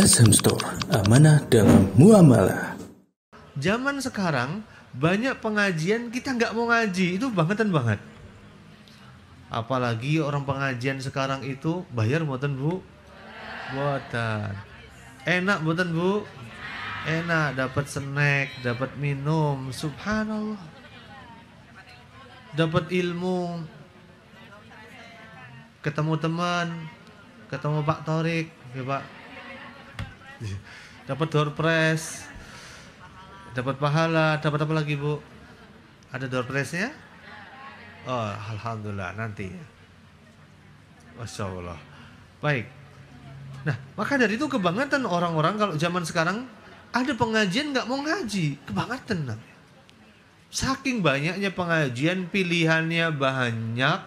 SM Store, amanah dalam muamalah. Zaman sekarang banyak pengajian kita nggak mau ngaji, itu bangetan banget. Apalagi orang pengajian sekarang itu bayar buatan bu? Buatan. Enak buatan bu? Enak, dapat snack, dapat minum, subhanallah. Dapat ilmu, ketemu teman, ketemu Pak Torik, ya Pak dapat door press, dapat pahala dapat apa lagi bu ada door pressnya? oh alhamdulillah nanti ya masya allah baik nah maka dari itu kebangetan orang-orang kalau zaman sekarang ada pengajian nggak mau ngaji kebangetan nah. saking banyaknya pengajian pilihannya banyak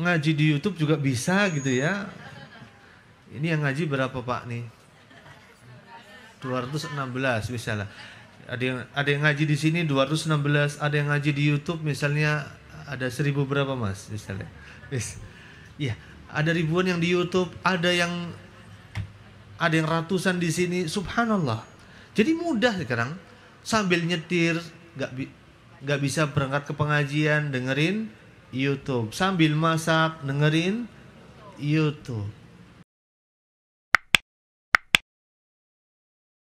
ngaji di YouTube juga bisa gitu ya ini yang ngaji berapa Pak nih? 216 misalnya. Ada yang ada yang ngaji di sini 216, ada yang ngaji di YouTube misalnya ada seribu berapa Mas misalnya. Yes. Ya, ada ribuan yang di YouTube, ada yang ada yang ratusan di sini. Subhanallah. Jadi mudah sekarang sambil nyetir nggak bi nggak bisa berangkat ke pengajian dengerin YouTube sambil masak dengerin YouTube